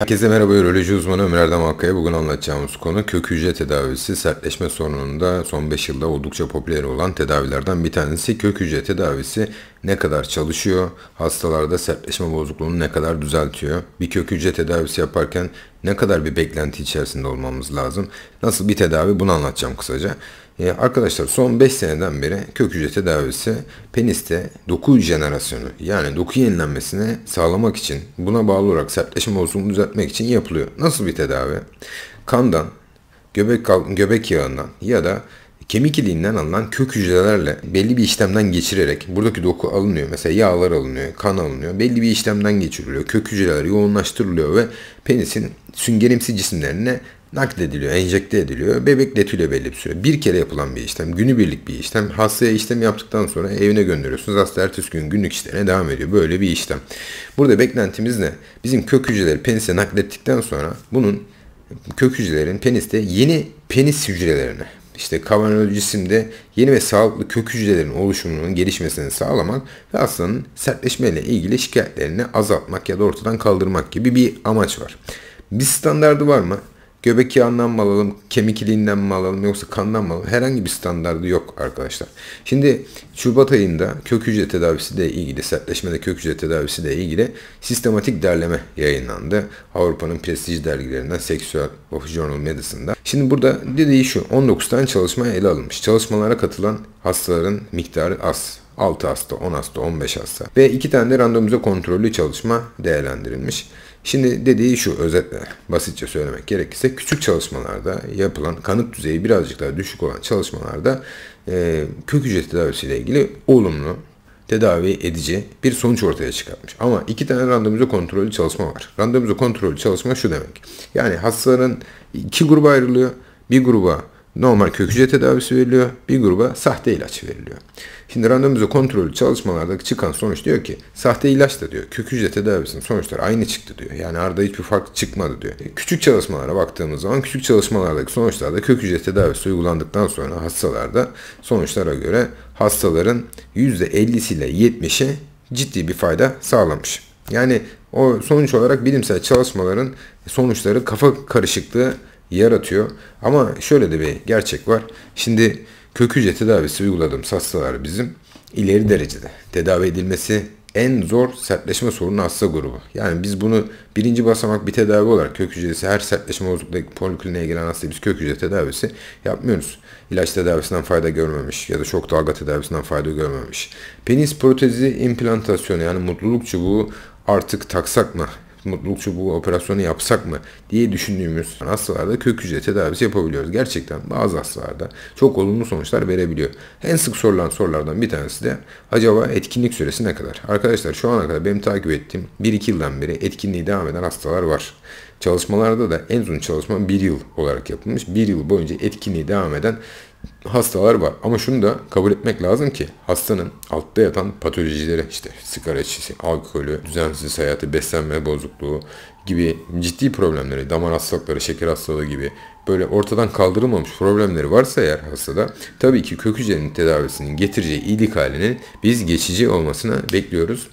Herkese merhaba üroloji uzmanı Ömer Erdem Akkaya. Bugün anlatacağımız konu kök hücre tedavisi sertleşme sorununda son 5 yılda oldukça popüler olan tedavilerden bir tanesi. Kök hücre tedavisi ne kadar çalışıyor, hastalarda sertleşme bozukluğunu ne kadar düzeltiyor, bir kök hücre tedavisi yaparken ne kadar bir beklenti içerisinde olmamız lazım, nasıl bir tedavi bunu anlatacağım kısaca. Ee, arkadaşlar son 5 seneden beri kök hücre tedavisi peniste doku jenerasyonu yani doku yenilenmesini sağlamak için buna bağlı olarak sertleşme bozukluğunu düzeltmek için yapılıyor. Nasıl bir tedavi? Kandan, göbek, göbek yağından ya da kemik iliğinden alınan kök hücrelerle belli bir işlemden geçirerek buradaki doku alınıyor. Mesela yağlar alınıyor, kan alınıyor. Belli bir işlemden geçiriliyor. Kök hücreler yoğunlaştırılıyor ve penisin süngerimsi cisimlerine naklediliyor, enjekte ediliyor. Bebek letüle belli bir süre. Bir kere yapılan bir işlem, günübirlik bir işlem. Hastaya işlemi yaptıktan sonra evine gönderiyorsunuz. Hasta ertesi gün günlük işlerine devam ediyor. Böyle bir işlem. Burada beklentimiz ne? Bizim kök hücreleri penise naklettikten sonra bunun kök hücrelerin peniste yeni penis hücrelerine işte kavanoz yeni ve sağlıklı kök hücrelerin oluşumunun gelişmesini sağlamak ve hastanın sertleşmeyle ilgili şikayetlerini azaltmak ya da ortadan kaldırmak gibi bir amaç var. Bir standardı var mı? Göbek yağından mı alalım, kemikliğinden mi alalım yoksa kandan mı alalım? Herhangi bir standardı yok arkadaşlar. Şimdi Şubat ayında kök hücre tedavisi ile ilgili, sertleşmede kök hücre tedavisi ile ilgili sistematik derleme yayınlandı. Avrupa'nın prestij dergilerinden Sexual of Journal Medicine'da. Şimdi burada dediği şu, 19 tane çalışma ele alınmış. Çalışmalara katılan hastaların miktarı az. 6 hasta, 10 hasta, 15 hasta ve 2 tane de randomize kontrollü çalışma değerlendirilmiş. Şimdi dediği şu özetle basitçe söylemek gerekirse küçük çalışmalarda yapılan kanıt düzeyi birazcık daha düşük olan çalışmalarda e, kök hücre tedavisi ile ilgili olumlu tedavi edici bir sonuç ortaya çıkartmış. Ama iki tane randomize kontrollü çalışma var. Randomize kontrollü çalışma şu demek. Yani hastaların iki gruba ayrılıyor. Bir gruba normal kök hücre tedavisi veriliyor. Bir gruba sahte ilaç veriliyor. Şimdi randomize kontrolü çalışmalarda çıkan sonuç diyor ki sahte ilaç da diyor kök hücre tedavisinin sonuçları aynı çıktı diyor. Yani arada hiçbir fark çıkmadı diyor. E, küçük çalışmalara baktığımız zaman küçük çalışmalardaki sonuçlarda kök hücre tedavisi uygulandıktan sonra hastalarda sonuçlara göre hastaların ile 70'i ciddi bir fayda sağlamış. Yani o sonuç olarak bilimsel çalışmaların sonuçları kafa karışıklığı yaratıyor. Ama şöyle de bir gerçek var. Şimdi kök hücre tedavisi uyguladığımız hastalar bizim ileri derecede tedavi edilmesi en zor sertleşme sorunu hasta grubu. Yani biz bunu birinci basamak bir tedavi olarak kök hücresi her sertleşme bozukluğu polikliniğe gelen hasta biz kök hücre tedavisi yapmıyoruz. İlaç tedavisinden fayda görmemiş ya da şok dalga tedavisinden fayda görmemiş. Penis protezi implantasyonu yani mutluluk çubuğu artık taksak mı Mutlulukçu bu operasyonu yapsak mı diye düşündüğümüz hastalarda kök hücre tedavisi yapabiliyoruz. Gerçekten bazı hastalarda çok olumlu sonuçlar verebiliyor. En sık sorulan sorulardan bir tanesi de acaba etkinlik süresi ne kadar? Arkadaşlar şu ana kadar benim takip ettiğim 1-2 yıldan beri etkinliği devam eden hastalar var. Çalışmalarda da en uzun çalışma 1 yıl olarak yapılmış. 1 yıl boyunca etkinliği devam eden hastalar var. Ama şunu da kabul etmek lazım ki hastanın altta yatan patolojileri işte sigara içisi, alkolü, düzensiz hayatı, beslenme bozukluğu gibi ciddi problemleri, damar hastalıkları, şeker hastalığı gibi böyle ortadan kaldırılmamış problemleri varsa eğer hastada tabii ki kök hücrenin tedavisinin getireceği iyilik halinin biz geçici olmasına bekliyoruz.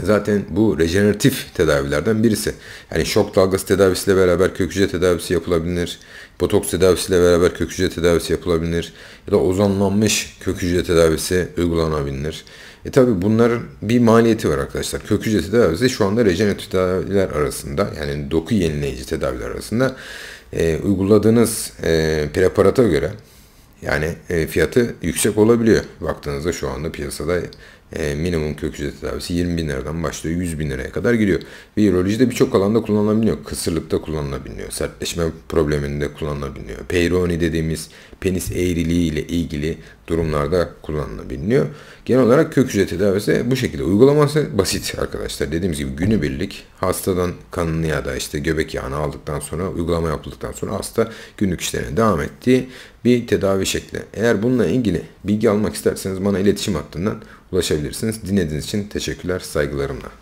Zaten bu rejeneratif tedavilerden birisi. Yani şok dalgası tedavisiyle beraber kök hücre tedavisi yapılabilir. Botoks tedavisiyle beraber kök hücre tedavisi yapılabilir. Ya da ozanlanmış kök hücre tedavisi uygulanabilir. E tabi bunların bir maliyeti var arkadaşlar. Kök hücre tedavisi şu anda rejeneratif tedaviler arasında yani doku yenileyici tedaviler arasında e, uyguladığınız e, preparata göre yani e, fiyatı yüksek olabiliyor. Baktığınızda şu anda piyasada e, minimum kök hücre tedavisi 20 bin liradan başlıyor 100 bin liraya kadar gidiyor. Ve birçok alanda kullanılabiliyor. Kısırlıkta kullanılabiliyor. Sertleşme probleminde kullanılabiliyor. Peyroni dediğimiz penis eğriliği ile ilgili durumlarda kullanılabiliyor. Genel olarak kök hücre tedavisi bu şekilde uygulaması basit arkadaşlar. Dediğimiz gibi günübirlik hastadan kanını ya da işte göbek yağını aldıktan sonra uygulama yapıldıktan sonra hasta günlük işlerine devam ettiği bir tedavi şekli. Eğer bununla ilgili bilgi almak isterseniz bana iletişim hattından ulaşabilirsiniz. Dinlediğiniz için teşekkürler, saygılarımla.